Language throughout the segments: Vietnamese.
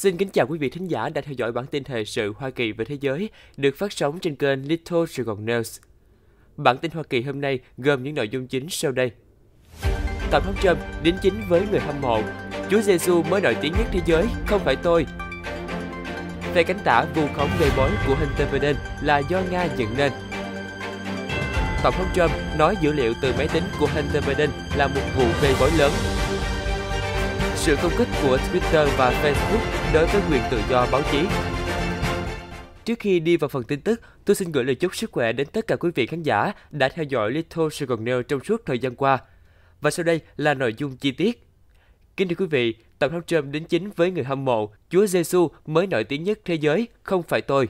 Xin kính chào quý vị thính giả đã theo dõi bản tin thời sự Hoa Kỳ và thế giới được phát sóng trên kênh Little Dragon News. Bản tin Hoa Kỳ hôm nay gồm những nội dung chính sau đây. Tổng thống Trump đính chính với người hâm mộ. Chúa Giêsu mới nổi tiếng nhất thế giới, không phải tôi. Phe cánh tả vu khống gây bối của Hunter Biden là do Nga dựng nên. Tổng thống Trump nói dữ liệu từ máy tính của Hunter Biden là một vụ gây bối lớn, sự công kích của Twitter và Facebook đối với quyền tự do báo chí. Trước khi đi vào phần tin tức, tôi xin gửi lời chúc sức khỏe đến tất cả quý vị khán giả đã theo dõi Little Saigon News trong suốt thời gian qua. Và sau đây là nội dung chi tiết. Kính thưa quý vị, Tổng thống Trump đến chính với người hâm mộ, Chúa Giêsu mới nổi tiếng nhất thế giới, không phải tôi.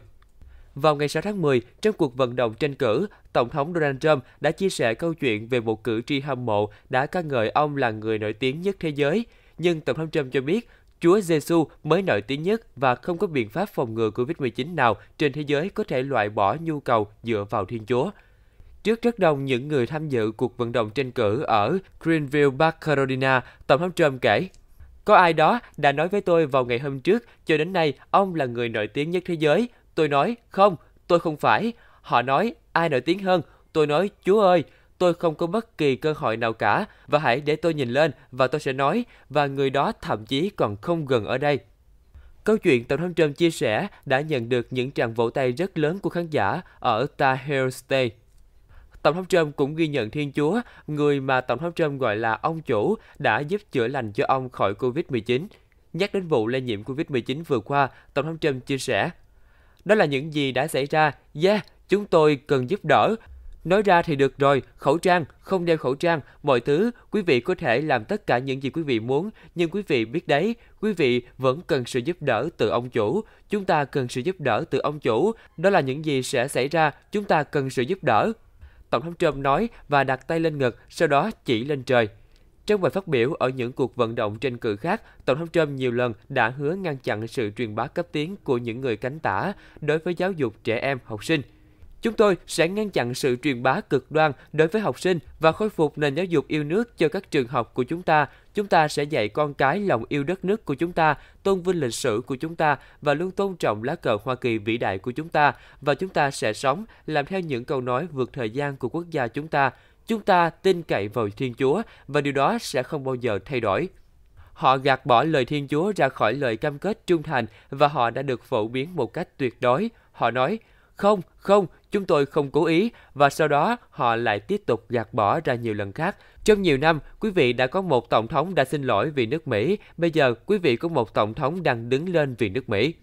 Vào ngày 6 tháng 10, trong cuộc vận động tranh cử, Tổng thống Donald Trump đã chia sẻ câu chuyện về một cử tri hâm mộ đã ca ngợi ông là người nổi tiếng nhất thế giới – nhưng Tổng thống Trump cho biết Chúa Giêsu mới nổi tiếng nhất và không có biện pháp phòng ngừa COVID-19 nào trên thế giới có thể loại bỏ nhu cầu dựa vào Thiên Chúa. Trước rất đông những người tham dự cuộc vận động tranh cử ở Greenville, Bắc Carolina, Tổng thống Trump kể, có ai đó đã nói với tôi vào ngày hôm trước, cho đến nay ông là người nổi tiếng nhất thế giới. Tôi nói, không, tôi không phải. Họ nói, ai nổi tiếng hơn? Tôi nói, Chúa ơi, tôi không có bất kỳ cơ hội nào cả và hãy để tôi nhìn lên và tôi sẽ nói và người đó thậm chí còn không gần ở đây. Câu chuyện Tổng thống Trump chia sẻ đã nhận được những tràng vỗ tay rất lớn của khán giả ở Tahrir State. Tổng thống Trump cũng ghi nhận Thiên Chúa, người mà Tổng thống Trump gọi là ông chủ, đã giúp chữa lành cho ông khỏi Covid-19. Nhắc đến vụ lây nhiễm Covid-19 vừa qua, Tổng thống Trump chia sẻ, đó là những gì đã xảy ra. Yeah, chúng tôi cần giúp đỡ. Nói ra thì được rồi, khẩu trang, không đeo khẩu trang, mọi thứ, quý vị có thể làm tất cả những gì quý vị muốn, nhưng quý vị biết đấy, quý vị vẫn cần sự giúp đỡ từ ông chủ. Chúng ta cần sự giúp đỡ từ ông chủ, đó là những gì sẽ xảy ra, chúng ta cần sự giúp đỡ. Tổng thống Trump nói và đặt tay lên ngực, sau đó chỉ lên trời. Trong bài phát biểu ở những cuộc vận động tranh cử khác, Tổng thống Trump nhiều lần đã hứa ngăn chặn sự truyền bá cấp tiến của những người cánh tả đối với giáo dục trẻ em học sinh – Chúng tôi sẽ ngăn chặn sự truyền bá cực đoan đối với học sinh và khôi phục nền giáo dục yêu nước cho các trường học của chúng ta. Chúng ta sẽ dạy con cái lòng yêu đất nước của chúng ta, tôn vinh lịch sử của chúng ta và luôn tôn trọng lá cờ Hoa Kỳ vĩ đại của chúng ta và chúng ta sẽ sống làm theo những câu nói vượt thời gian của quốc gia chúng ta. Chúng ta tin cậy vào Thiên Chúa và điều đó sẽ không bao giờ thay đổi. Họ gạt bỏ lời Thiên Chúa ra khỏi lời cam kết trung thành và họ đã được phổ biến một cách tuyệt đối. Họ nói, không, không, chúng tôi không cố ý và sau đó họ lại tiếp tục gạt bỏ ra nhiều lần khác. Trong nhiều năm, quý vị đã có một tổng thống đã xin lỗi vì nước Mỹ, bây giờ quý vị có một tổng thống đang đứng lên vì nước Mỹ.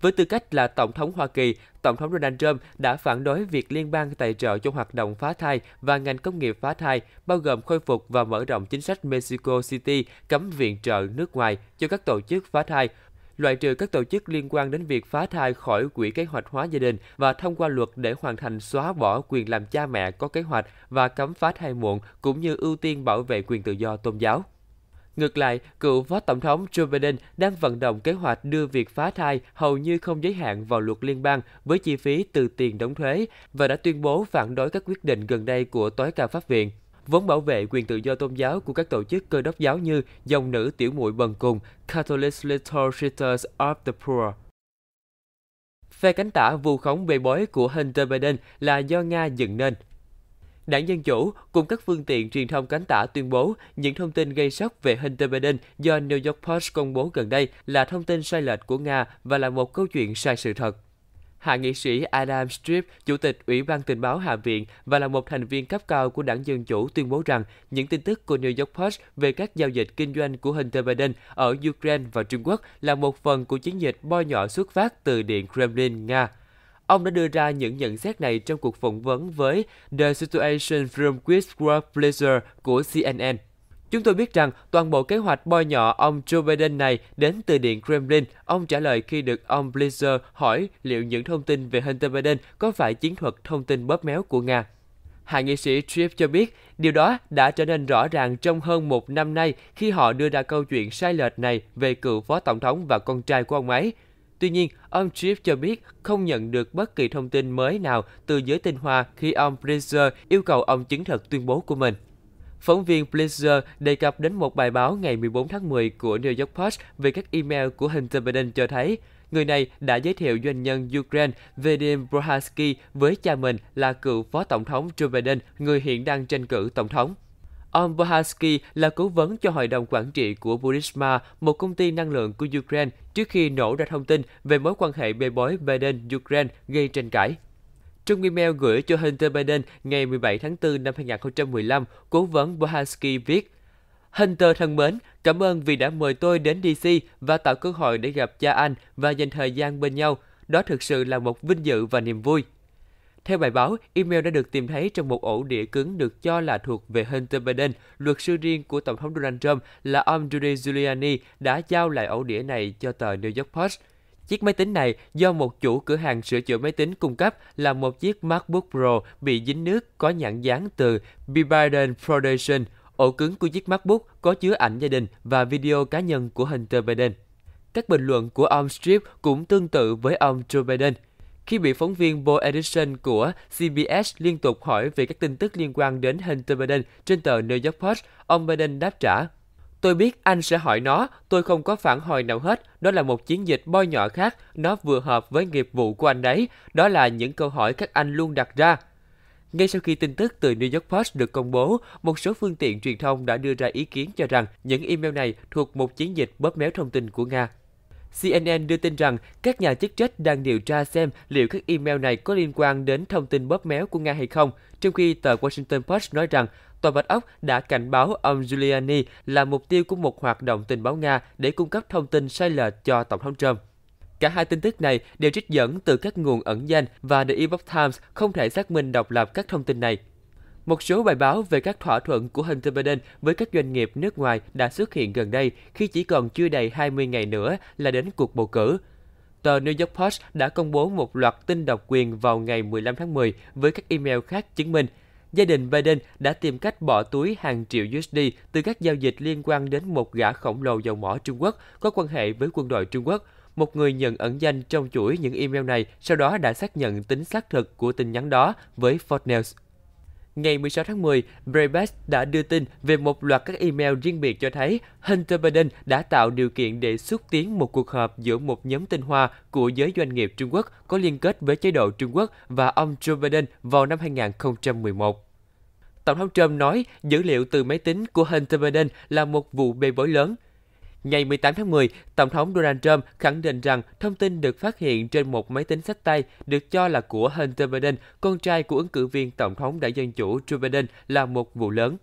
Với tư cách là Tổng thống Hoa Kỳ, Tổng thống Donald Trump đã phản đối việc liên bang tài trợ cho hoạt động phá thai và ngành công nghiệp phá thai, bao gồm khôi phục và mở rộng chính sách Mexico City cấm viện trợ nước ngoài cho các tổ chức phá thai, loại trừ các tổ chức liên quan đến việc phá thai khỏi quỹ kế hoạch hóa gia đình và thông qua luật để hoàn thành xóa bỏ quyền làm cha mẹ có kế hoạch và cấm phá thai muộn cũng như ưu tiên bảo vệ quyền tự do tôn giáo. Ngược lại, cựu phó tổng thống Joe Biden đang vận động kế hoạch đưa việc phá thai hầu như không giới hạn vào luật liên bang với chi phí từ tiền đóng thuế và đã tuyên bố phản đối các quyết định gần đây của tối cao pháp viện vốn bảo vệ quyền tự do tôn giáo của các tổ chức cơ đốc giáo như Dòng nữ tiểu muội bần cùng, Catholic Little Sisters of the Poor. Phe cánh tả vu khống bê bối của Hunter Biden là do Nga dựng nên. Đảng Dân Chủ cùng các phương tiện truyền thông cánh tả tuyên bố những thông tin gây sốc về Hunter Biden do New York Post công bố gần đây là thông tin sai lệch của Nga và là một câu chuyện sai sự thật. Hạ nghị sĩ Adam Strip, Chủ tịch Ủy ban Tình báo Hạ viện và là một thành viên cấp cao của đảng Dân Chủ tuyên bố rằng những tin tức của New York Post về các giao dịch kinh doanh của Hunter Biden ở Ukraine và Trung Quốc là một phần của chiến dịch bôi nhỏ xuất phát từ Điện Kremlin, Nga. Ông đã đưa ra những nhận xét này trong cuộc phỏng vấn với The Situation from Chris Pleasure của CNN. Chúng tôi biết rằng toàn bộ kế hoạch bôi nhọ ông Joe Biden này đến từ Điện Kremlin. Ông trả lời khi được ông Blazer hỏi liệu những thông tin về Hunter Biden có phải chiến thuật thông tin bóp méo của Nga. Hạ nghị sĩ Tripp cho biết điều đó đã trở nên rõ ràng trong hơn một năm nay khi họ đưa ra câu chuyện sai lệch này về cựu phó tổng thống và con trai của ông ấy. Tuy nhiên, ông Tripp cho biết không nhận được bất kỳ thông tin mới nào từ giới tinh hoa khi ông Pfizer yêu cầu ông chứng thực tuyên bố của mình. Phóng viên Blitzer đề cập đến một bài báo ngày 14 tháng 10 của New York Post về các email của Hunter Biden cho thấy người này đã giới thiệu doanh nhân Ukraine Vadim Brohansky với cha mình là cựu phó tổng thống Joe Biden, người hiện đang tranh cử tổng thống. Ông Bohansky là cố vấn cho hội đồng quản trị của Burisma, một công ty năng lượng của Ukraine, trước khi nổ ra thông tin về mối quan hệ bê bối Biden-Ukraine gây tranh cãi. Trong email gửi cho Hunter Biden ngày 17 tháng 4 năm 2015, cố vấn Bohansky viết, Hunter thân mến, cảm ơn vì đã mời tôi đến DC và tạo cơ hội để gặp cha anh và dành thời gian bên nhau. Đó thực sự là một vinh dự và niềm vui. Theo bài báo, email đã được tìm thấy trong một ổ đĩa cứng được cho là thuộc về Hunter Biden. Luật sư riêng của Tổng thống Donald Trump là ông Rudy Giuliani đã giao lại ổ đĩa này cho tờ New York Post – Chiếc máy tính này do một chủ cửa hàng sửa chữa máy tính cung cấp là một chiếc MacBook Pro bị dính nước có nhãn dán từ Biden Foundation. Ổ cứng của chiếc MacBook có chứa ảnh gia đình và video cá nhân của Hunter Biden. Các bình luận của ông Strip cũng tương tự với ông Joe Biden. Khi bị phóng viên Bo Edison của CBS liên tục hỏi về các tin tức liên quan đến Hunter Biden trên tờ New York Post, ông Biden đáp trả Tôi biết anh sẽ hỏi nó, tôi không có phản hồi nào hết, đó là một chiến dịch bôi nhỏ khác, nó vừa hợp với nghiệp vụ của anh đấy, đó là những câu hỏi các anh luôn đặt ra. Ngay sau khi tin tức từ New York Post được công bố, một số phương tiện truyền thông đã đưa ra ý kiến cho rằng những email này thuộc một chiến dịch bóp méo thông tin của Nga. CNN đưa tin rằng các nhà chức trách đang điều tra xem liệu các email này có liên quan đến thông tin bóp méo của Nga hay không, trong khi tờ Washington Post nói rằng Tòa Bạch Ốc đã cảnh báo ông Giuliani là mục tiêu của một hoạt động tình báo Nga để cung cấp thông tin sai lệch cho Tổng thống Trump. Cả hai tin tức này đều trích dẫn từ các nguồn ẩn danh và The Epoch Times không thể xác minh độc lập các thông tin này. Một số bài báo về các thỏa thuận của Hunter Biden với các doanh nghiệp nước ngoài đã xuất hiện gần đây khi chỉ còn chưa đầy 20 ngày nữa là đến cuộc bầu cử. Tờ New York Post đã công bố một loạt tin độc quyền vào ngày 15 tháng 10 với các email khác chứng minh – gia đình Biden đã tìm cách bỏ túi hàng triệu USD từ các giao dịch liên quan đến một gã khổng lồ dầu mỏ Trung Quốc có quan hệ với quân đội Trung Quốc. Một người nhận ẩn danh trong chuỗi những email này sau đó đã xác nhận tính xác thực của tin nhắn đó với Fox Ngày 16 tháng 10, Breitbart đã đưa tin về một loạt các email riêng biệt cho thấy Hunter Biden đã tạo điều kiện để xúc tiến một cuộc họp giữa một nhóm tinh hoa của giới doanh nghiệp Trung Quốc có liên kết với chế độ Trung Quốc và ông Joe Biden vào năm 2011. Tổng thống Trump nói dữ liệu từ máy tính của Hunter Biden là một vụ bê bối lớn – Ngày 18 tháng 10, Tổng thống Donald Trump khẳng định rằng thông tin được phát hiện trên một máy tính sách tay được cho là của Hunter Biden, con trai của ứng cử viên Tổng thống đảng Dân Chủ Joe Biden là một vụ lớn.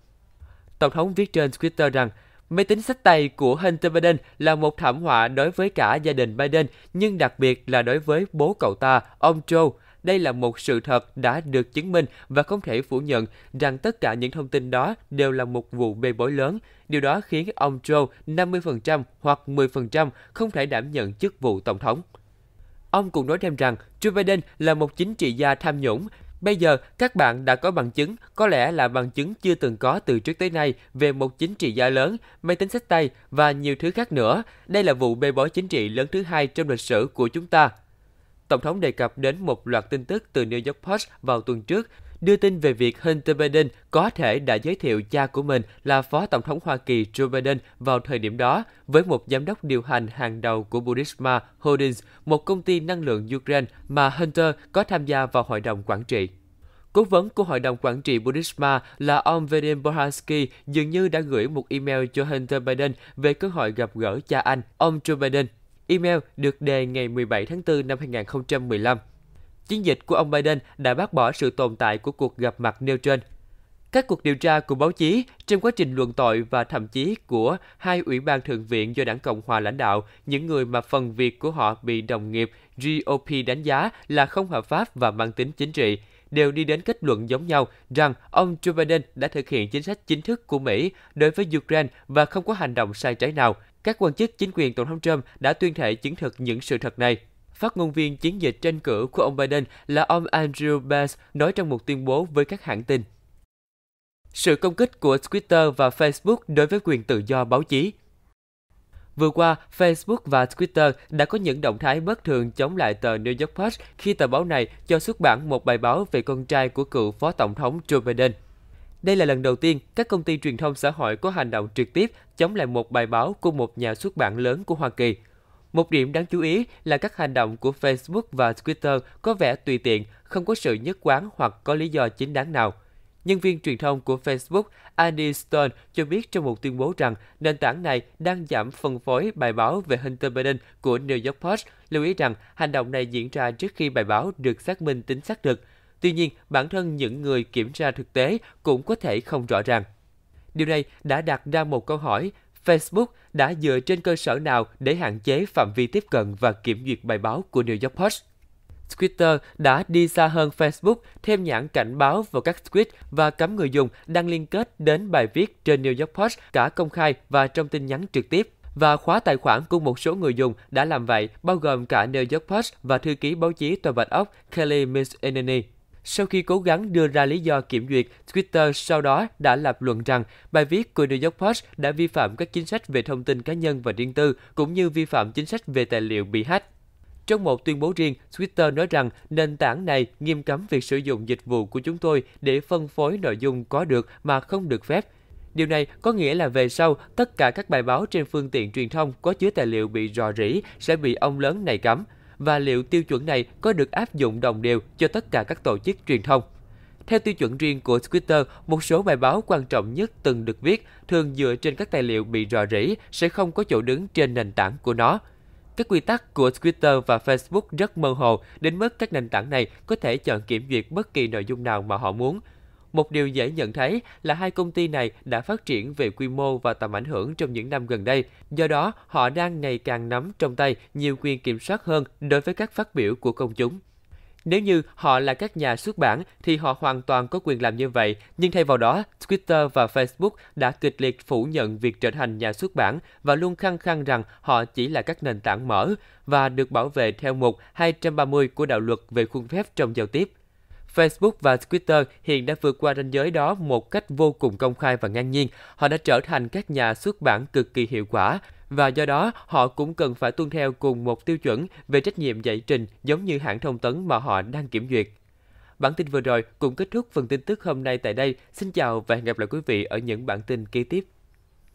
Tổng thống viết trên Twitter rằng, Máy tính sách tay của Hunter Biden là một thảm họa đối với cả gia đình Biden, nhưng đặc biệt là đối với bố cậu ta, ông Joe, đây là một sự thật đã được chứng minh và không thể phủ nhận rằng tất cả những thông tin đó đều là một vụ bê bối lớn. Điều đó khiến ông Joe 50% hoặc 10% không thể đảm nhận chức vụ tổng thống. Ông cũng nói thêm rằng Joe Biden là một chính trị gia tham nhũng. Bây giờ, các bạn đã có bằng chứng, có lẽ là bằng chứng chưa từng có từ trước tới nay về một chính trị gia lớn, máy tính sách tay và nhiều thứ khác nữa. Đây là vụ bê bối chính trị lớn thứ hai trong lịch sử của chúng ta. Tổng thống đề cập đến một loạt tin tức từ New York Post vào tuần trước, đưa tin về việc Hunter Biden có thể đã giới thiệu cha của mình là Phó Tổng thống Hoa Kỳ Joe Biden vào thời điểm đó với một giám đốc điều hành hàng đầu của Burisma Holdings, một công ty năng lượng Ukraine mà Hunter có tham gia vào hội đồng quản trị. Cố vấn của Hội đồng Quản trị Burisma là ông Vadim Bohansky dường như đã gửi một email cho Hunter Biden về cơ hội gặp gỡ cha anh, ông Joe Biden, Email được đề ngày 17 tháng 4 năm 2015. Chiến dịch của ông Biden đã bác bỏ sự tồn tại của cuộc gặp mặt nêu trên. Các cuộc điều tra của báo chí trong quá trình luận tội và thậm chí của hai ủy ban thượng viện do đảng Cộng hòa lãnh đạo, những người mà phần việc của họ bị đồng nghiệp GOP đánh giá là không hợp pháp và mang tính chính trị, đều đi đến kết luận giống nhau rằng ông Joe Biden đã thực hiện chính sách chính thức của Mỹ đối với Ukraine và không có hành động sai trái nào – các quan chức chính quyền Tổng thống Trump đã tuyên thệ chứng thực những sự thật này. Phát ngôn viên chiến dịch tranh cử của ông Biden là ông Andrew Bass nói trong một tuyên bố với các hãng tin. Sự công kích của Twitter và Facebook đối với quyền tự do báo chí Vừa qua, Facebook và Twitter đã có những động thái bất thường chống lại tờ New York Post khi tờ báo này cho xuất bản một bài báo về con trai của cựu Phó Tổng thống Joe Biden – đây là lần đầu tiên các công ty truyền thông xã hội có hành động trực tiếp chống lại một bài báo của một nhà xuất bản lớn của Hoa Kỳ. Một điểm đáng chú ý là các hành động của Facebook và Twitter có vẻ tùy tiện, không có sự nhất quán hoặc có lý do chính đáng nào. Nhân viên truyền thông của Facebook Andy Stone cho biết trong một tuyên bố rằng nền tảng này đang giảm phân phối bài báo về Hunter Biden của New York Post, lưu ý rằng hành động này diễn ra trước khi bài báo được xác minh tính xác thực – Tuy nhiên, bản thân những người kiểm tra thực tế cũng có thể không rõ ràng. Điều này đã đặt ra một câu hỏi Facebook đã dựa trên cơ sở nào để hạn chế phạm vi tiếp cận và kiểm duyệt bài báo của New York Post. Twitter đã đi xa hơn Facebook, thêm nhãn cảnh báo vào các tweet và cấm người dùng đăng liên kết đến bài viết trên New York Post cả công khai và trong tin nhắn trực tiếp và khóa tài khoản của một số người dùng đã làm vậy, bao gồm cả New York Post và thư ký báo chí tòa Bạch Ốc Kelly Miss Enemy. Sau khi cố gắng đưa ra lý do kiểm duyệt, Twitter sau đó đã lập luận rằng bài viết của New York Post đã vi phạm các chính sách về thông tin cá nhân và riêng tư, cũng như vi phạm chính sách về tài liệu bị hack. Trong một tuyên bố riêng, Twitter nói rằng nền tảng này nghiêm cấm việc sử dụng dịch vụ của chúng tôi để phân phối nội dung có được mà không được phép. Điều này có nghĩa là về sau, tất cả các bài báo trên phương tiện truyền thông có chứa tài liệu bị rò rỉ sẽ bị ông lớn này cấm – và liệu tiêu chuẩn này có được áp dụng đồng đều cho tất cả các tổ chức truyền thông. Theo tiêu chuẩn riêng của Twitter, một số bài báo quan trọng nhất từng được viết thường dựa trên các tài liệu bị rò rỉ sẽ không có chỗ đứng trên nền tảng của nó. Các quy tắc của Twitter và Facebook rất mơ hồ đến mức các nền tảng này có thể chọn kiểm duyệt bất kỳ nội dung nào mà họ muốn – một điều dễ nhận thấy là hai công ty này đã phát triển về quy mô và tầm ảnh hưởng trong những năm gần đây. Do đó, họ đang ngày càng nắm trong tay nhiều quyền kiểm soát hơn đối với các phát biểu của công chúng. Nếu như họ là các nhà xuất bản thì họ hoàn toàn có quyền làm như vậy, nhưng thay vào đó, Twitter và Facebook đã kịch liệt phủ nhận việc trở thành nhà xuất bản và luôn khăng khăng rằng họ chỉ là các nền tảng mở và được bảo vệ theo mục 230 của đạo luật về khuôn phép trong giao tiếp. Facebook và Twitter hiện đã vượt qua ranh giới đó một cách vô cùng công khai và ngang nhiên. Họ đã trở thành các nhà xuất bản cực kỳ hiệu quả và do đó họ cũng cần phải tuân theo cùng một tiêu chuẩn về trách nhiệm giải trình giống như hãng thông tấn mà họ đang kiểm duyệt. Bản tin vừa rồi cũng kết thúc phần tin tức hôm nay tại đây. Xin chào và hẹn gặp lại quý vị ở những bản tin kế tiếp.